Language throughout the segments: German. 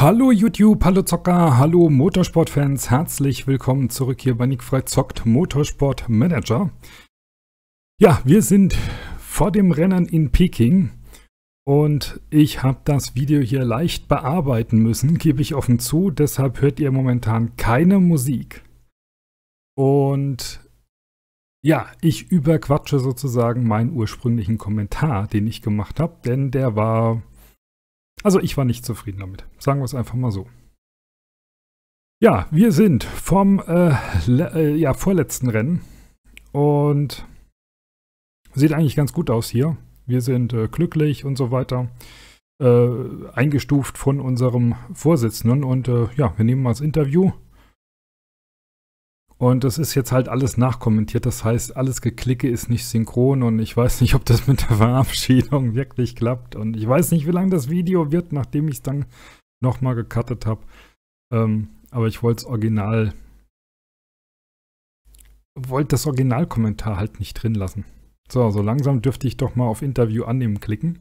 Hallo YouTube, hallo Zocker, hallo Motorsportfans, herzlich willkommen zurück hier bei Nick Frei zockt Motorsport Manager. Ja, wir sind vor dem Rennen in Peking und ich habe das Video hier leicht bearbeiten müssen, gebe ich offen zu, deshalb hört ihr momentan keine Musik. Und ja, ich überquatsche sozusagen meinen ursprünglichen Kommentar, den ich gemacht habe, denn der war also ich war nicht zufrieden damit. Sagen wir es einfach mal so. Ja, wir sind vom äh, äh, ja, vorletzten Rennen und sieht eigentlich ganz gut aus hier. Wir sind äh, glücklich und so weiter. Äh, eingestuft von unserem Vorsitzenden und äh, ja, wir nehmen mal das Interview und das ist jetzt halt alles nachkommentiert. Das heißt, alles Geklicke ist nicht synchron und ich weiß nicht, ob das mit der Verabschiedung wirklich klappt. Und ich weiß nicht, wie lange das Video wird, nachdem ich es dann nochmal gecuttet habe. Ähm, aber ich wollte das Original. Wollte das Originalkommentar halt nicht drin lassen. So, so langsam dürfte ich doch mal auf Interview annehmen klicken.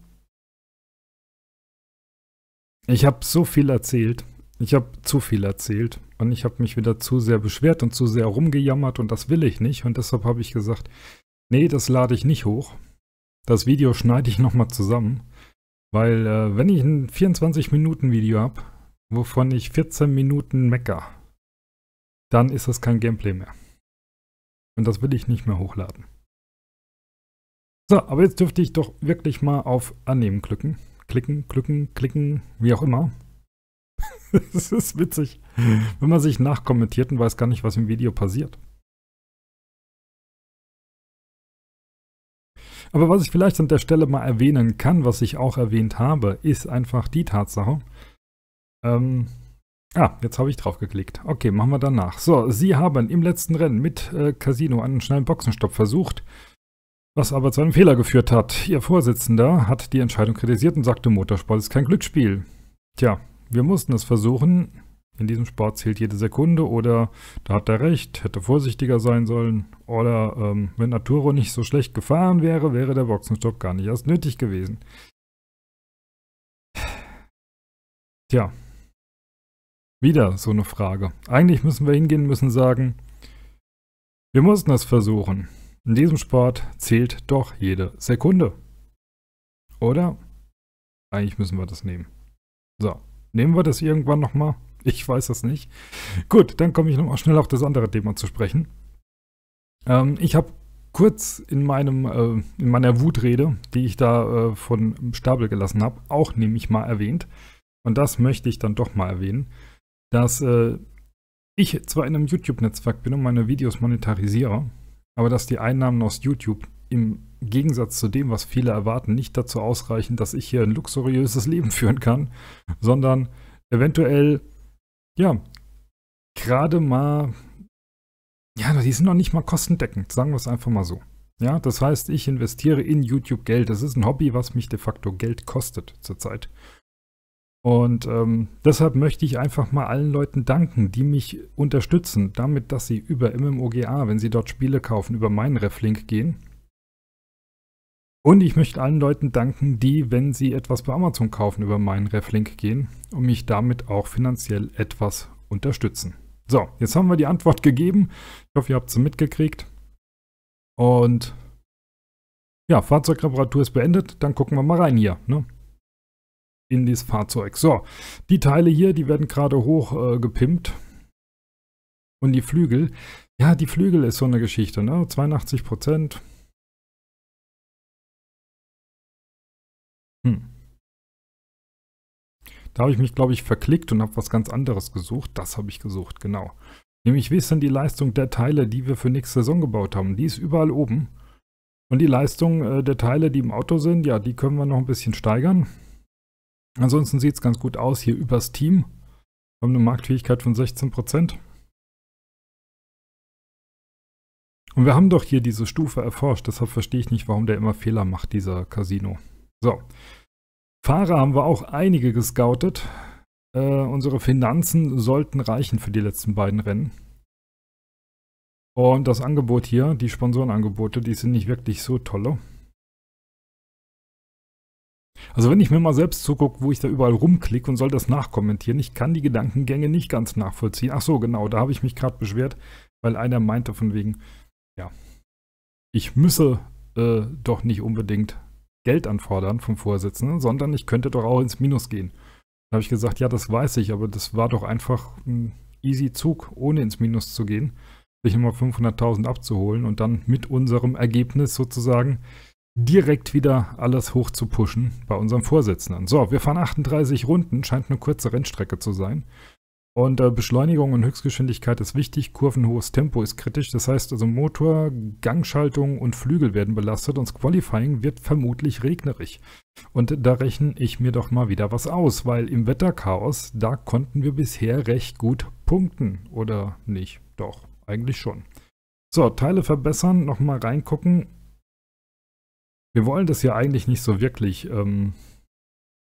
Ich habe so viel erzählt. Ich habe zu viel erzählt. Und ich habe mich wieder zu sehr beschwert und zu sehr rumgejammert und das will ich nicht. Und deshalb habe ich gesagt, nee, das lade ich nicht hoch. Das Video schneide ich nochmal zusammen. Weil äh, wenn ich ein 24-Minuten-Video habe, wovon ich 14 Minuten mecker, dann ist das kein Gameplay mehr. Und das will ich nicht mehr hochladen. So, aber jetzt dürfte ich doch wirklich mal auf Annehmen klicken. Klicken, klicken, klicken, wie auch immer. Es ist witzig. Wenn man sich nachkommentiert und weiß gar nicht, was im Video passiert. Aber was ich vielleicht an der Stelle mal erwähnen kann, was ich auch erwähnt habe, ist einfach die Tatsache. Ähm, ah, jetzt habe ich drauf geklickt. Okay, machen wir danach. So, sie haben im letzten Rennen mit äh, Casino einen schnellen Boxenstopp versucht, was aber zu einem Fehler geführt hat. Ihr Vorsitzender hat die Entscheidung kritisiert und sagte, Motorsport ist kein Glücksspiel. Tja, wir mussten es versuchen. In diesem Sport zählt jede Sekunde oder da hat er recht, hätte vorsichtiger sein sollen. Oder ähm, wenn Arturo nicht so schlecht gefahren wäre, wäre der Boxenstopp gar nicht erst nötig gewesen. Tja, wieder so eine Frage. Eigentlich müssen wir hingehen, müssen sagen, wir mussten es versuchen. In diesem Sport zählt doch jede Sekunde. Oder? Eigentlich müssen wir das nehmen. So. Nehmen wir das irgendwann nochmal? Ich weiß es nicht. Gut, dann komme ich nochmal schnell auf das andere Thema zu sprechen. Ähm, ich habe kurz in, meinem, äh, in meiner Wutrede, die ich da äh, von Stapel gelassen habe, auch nämlich mal erwähnt. Und das möchte ich dann doch mal erwähnen, dass äh, ich zwar in einem YouTube-Netzwerk bin und meine Videos monetarisiere, aber dass die Einnahmen aus YouTube im Gegensatz zu dem, was viele erwarten, nicht dazu ausreichen, dass ich hier ein luxuriöses Leben führen kann, sondern eventuell, ja, gerade mal, ja, die sind noch nicht mal kostendeckend, sagen wir es einfach mal so. Ja, das heißt, ich investiere in YouTube Geld. Das ist ein Hobby, was mich de facto Geld kostet zurzeit. Und ähm, deshalb möchte ich einfach mal allen Leuten danken, die mich unterstützen, damit, dass sie über MMOGA, wenn sie dort Spiele kaufen, über meinen Reflink gehen und ich möchte allen Leuten danken, die, wenn sie etwas bei Amazon kaufen, über meinen Reflink gehen und mich damit auch finanziell etwas unterstützen. So, jetzt haben wir die Antwort gegeben. Ich hoffe, ihr habt sie mitgekriegt. Und ja, Fahrzeugreparatur ist beendet. Dann gucken wir mal rein hier. Ne? In dieses Fahrzeug. So, die Teile hier, die werden gerade hoch äh, gepimpt. Und die Flügel. Ja, die Flügel ist so eine Geschichte. Ne? 82 Prozent. Da habe ich mich, glaube ich, verklickt und habe was ganz anderes gesucht. Das habe ich gesucht, genau. Nämlich, wie ist denn die Leistung der Teile, die wir für nächste Saison gebaut haben? Die ist überall oben. Und die Leistung äh, der Teile, die im Auto sind, ja, die können wir noch ein bisschen steigern. Ansonsten sieht es ganz gut aus hier übers Team. Wir haben eine Marktfähigkeit von 16%. Und wir haben doch hier diese Stufe erforscht, deshalb verstehe ich nicht, warum der immer Fehler macht, dieser Casino. So, Fahrer haben wir auch einige gescoutet. Äh, unsere Finanzen sollten reichen für die letzten beiden Rennen. Und das Angebot hier, die Sponsorenangebote, die sind nicht wirklich so tolle. Also wenn ich mir mal selbst zugucke, wo ich da überall rumklicke und soll das nachkommentieren, ich kann die Gedankengänge nicht ganz nachvollziehen. Ach so, genau, da habe ich mich gerade beschwert, weil einer meinte von wegen, ja, ich müsse äh, doch nicht unbedingt Geld anfordern vom Vorsitzenden, sondern ich könnte doch auch ins Minus gehen. Da habe ich gesagt, ja, das weiß ich, aber das war doch einfach ein easy Zug, ohne ins Minus zu gehen, sich nochmal 500.000 abzuholen und dann mit unserem Ergebnis sozusagen direkt wieder alles hoch zu pushen bei unserem Vorsitzenden. So, wir fahren 38 Runden, scheint eine kurze Rennstrecke zu sein. Und äh, Beschleunigung und Höchstgeschwindigkeit ist wichtig, kurvenhohes Tempo ist kritisch. Das heißt also Motor, Gangschaltung und Flügel werden belastet und das Qualifying wird vermutlich regnerig. Und da rechne ich mir doch mal wieder was aus, weil im Wetterchaos, da konnten wir bisher recht gut punkten. Oder nicht? Doch, eigentlich schon. So, Teile verbessern, nochmal reingucken. Wir wollen das ja eigentlich nicht so wirklich ähm,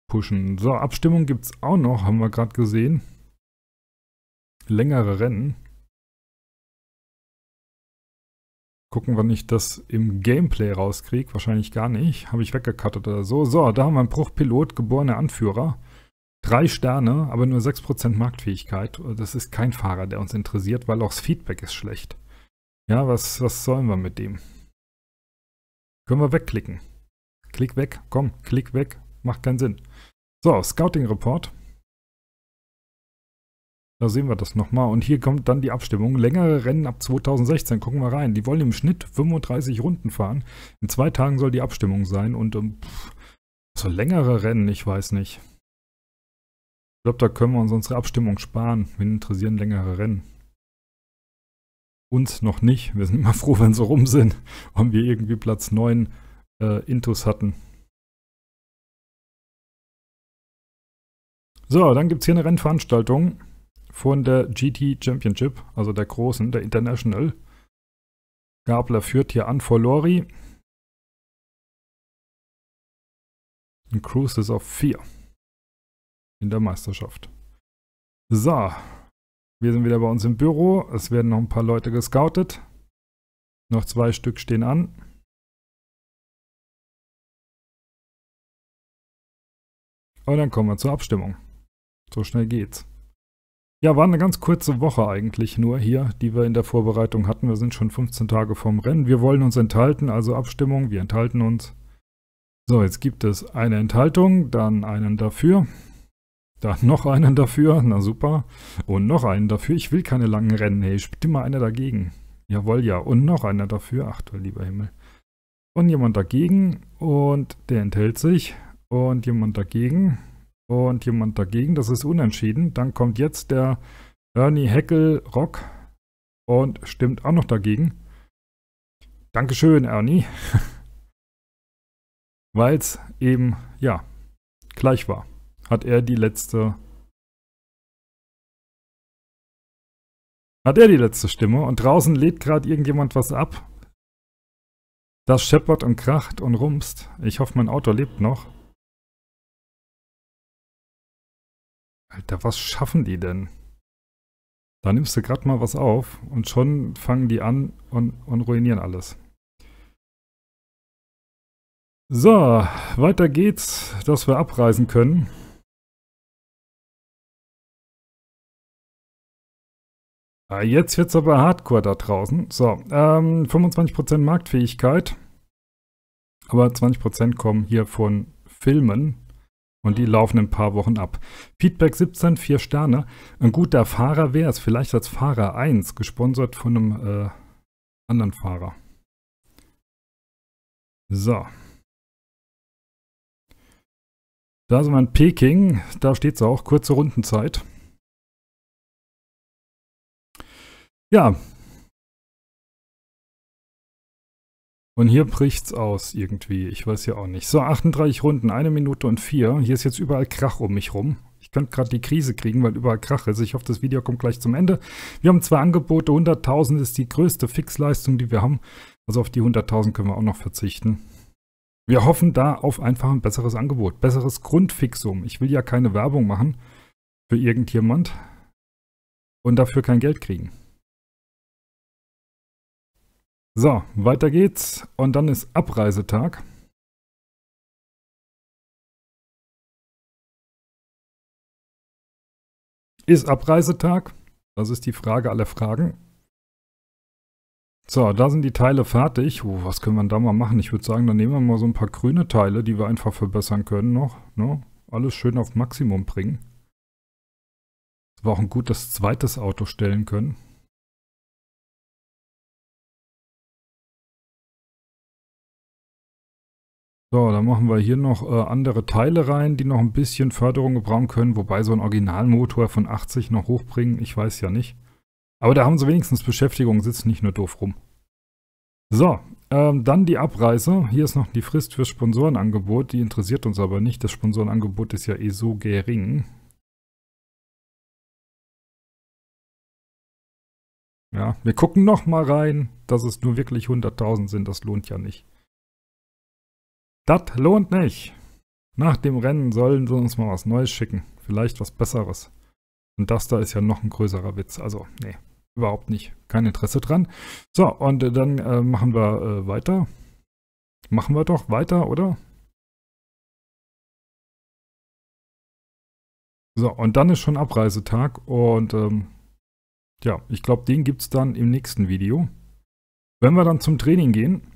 pushen. So, Abstimmung gibt es auch noch, haben wir gerade gesehen längere Rennen. Gucken, wann ich das im Gameplay rauskriege. Wahrscheinlich gar nicht. Habe ich weggekattet oder so. So, da haben wir einen Bruchpilot, geborener Anführer. Drei Sterne, aber nur 6% Marktfähigkeit. Das ist kein Fahrer, der uns interessiert, weil auch das Feedback ist schlecht. Ja, was, was sollen wir mit dem? Können wir wegklicken. Klick weg, komm, klick weg. Macht keinen Sinn. So, Scouting Report. Da sehen wir das nochmal. Und hier kommt dann die Abstimmung. Längere Rennen ab 2016. Gucken wir rein. Die wollen im Schnitt 35 Runden fahren. In zwei Tagen soll die Abstimmung sein. Und ähm, so längere Rennen, ich weiß nicht. Ich glaube, da können wir uns unsere Abstimmung sparen. Wen interessieren längere Rennen? Uns noch nicht. Wir sind immer froh, wenn sie rum sind. Und wir irgendwie Platz 9 äh, Intus hatten. So, dann gibt es hier eine Rennveranstaltung von der GT Championship, also der großen, der International. Gabler führt hier an vor Lori. Und Cruise ist auf 4 in der Meisterschaft. So, wir sind wieder bei uns im Büro. Es werden noch ein paar Leute gescoutet. Noch zwei Stück stehen an. Und dann kommen wir zur Abstimmung. So schnell geht's. Ja, war eine ganz kurze Woche eigentlich nur hier, die wir in der Vorbereitung hatten. Wir sind schon 15 Tage vom Rennen. Wir wollen uns enthalten, also Abstimmung, wir enthalten uns. So, jetzt gibt es eine Enthaltung, dann einen dafür, dann noch einen dafür, na super, und noch einen dafür. Ich will keine langen Rennen, hey, spielt mal einer dagegen. Jawohl, ja, und noch einer dafür, ach du lieber Himmel. Und jemand dagegen und der enthält sich und jemand dagegen und jemand dagegen. Das ist unentschieden. Dann kommt jetzt der Ernie Heckel Rock und stimmt auch noch dagegen. Dankeschön, Ernie. Weil es eben, ja, gleich war. Hat er die letzte. Hat er die letzte Stimme und draußen lädt gerade irgendjemand was ab. Das scheppert und kracht und rumst. Ich hoffe, mein Auto lebt noch. Alter, was schaffen die denn? Da nimmst du gerade mal was auf und schon fangen die an und, und ruinieren alles. So, weiter geht's, dass wir abreisen können. Ah, jetzt wird's aber hardcore da draußen. So, ähm, 25% Marktfähigkeit. Aber 20% kommen hier von Filmen. Und die laufen in ein paar Wochen ab. Feedback 17, 4 Sterne. Ein guter Fahrer wäre es, vielleicht als Fahrer 1, gesponsert von einem äh, anderen Fahrer. So. Da sind wir in Peking, da steht es auch, kurze Rundenzeit. Ja, Und hier bricht's aus irgendwie. Ich weiß ja auch nicht. So, 38 Runden, eine Minute und vier. Hier ist jetzt überall Krach um mich rum. Ich könnte gerade die Krise kriegen, weil überall Krach ist. Ich hoffe, das Video kommt gleich zum Ende. Wir haben zwei Angebote. 100.000 ist die größte Fixleistung, die wir haben. Also auf die 100.000 können wir auch noch verzichten. Wir hoffen da auf einfach ein besseres Angebot, besseres Grundfixum. Ich will ja keine Werbung machen für irgendjemand und dafür kein Geld kriegen. So, weiter geht's. Und dann ist Abreisetag. Ist Abreisetag? Das ist die Frage aller Fragen. So, da sind die Teile fertig. Oh, was können wir da mal machen? Ich würde sagen, dann nehmen wir mal so ein paar grüne Teile, die wir einfach verbessern können noch. Ne? Alles schön auf Maximum bringen. Dass wir auch ein gutes zweites Auto stellen können. So, dann machen wir hier noch äh, andere Teile rein, die noch ein bisschen Förderung gebrauchen können, wobei so ein Originalmotor von 80 noch hochbringen, ich weiß ja nicht. Aber da haben sie wenigstens Beschäftigung, sitzen nicht nur doof rum. So, ähm, dann die Abreise. Hier ist noch die Frist fürs Sponsorenangebot. Die interessiert uns aber nicht. Das Sponsorenangebot ist ja eh so gering. Ja, wir gucken nochmal rein, dass es nur wirklich 100.000 sind. Das lohnt ja nicht. Das lohnt nicht. Nach dem Rennen sollen sie uns mal was Neues schicken. Vielleicht was Besseres. Und das da ist ja noch ein größerer Witz. Also, nee, überhaupt nicht. Kein Interesse dran. So, und äh, dann äh, machen wir äh, weiter. Machen wir doch weiter, oder? So, und dann ist schon Abreisetag und ähm, ja, ich glaube, den gibt es dann im nächsten Video. Wenn wir dann zum Training gehen,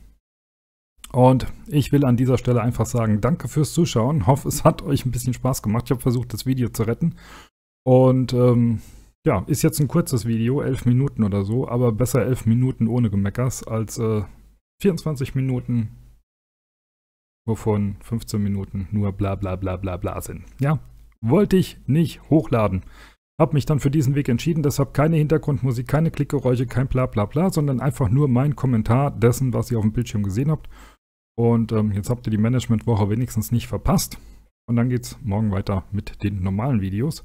und ich will an dieser Stelle einfach sagen, danke fürs Zuschauen. Hoffe, es hat euch ein bisschen Spaß gemacht. Ich habe versucht, das Video zu retten. Und ähm, ja, ist jetzt ein kurzes Video, elf Minuten oder so, aber besser elf Minuten ohne Gemeckers als äh, 24 Minuten, wovon 15 Minuten nur bla bla bla bla bla sind. Ja, wollte ich nicht hochladen. Hab mich dann für diesen Weg entschieden, deshalb keine Hintergrundmusik, keine Klickgeräusche, kein bla bla bla, sondern einfach nur mein Kommentar dessen, was ihr auf dem Bildschirm gesehen habt. Und ähm, jetzt habt ihr die Managementwoche wenigstens nicht verpasst. Und dann geht's morgen weiter mit den normalen Videos,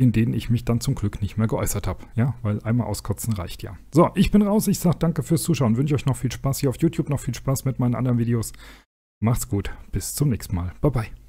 in denen ich mich dann zum Glück nicht mehr geäußert habe. Ja, weil einmal auskotzen reicht ja. So, ich bin raus. Ich sage danke fürs Zuschauen. Wünsche euch noch viel Spaß hier auf YouTube, noch viel Spaß mit meinen anderen Videos. Macht's gut. Bis zum nächsten Mal. Bye, bye.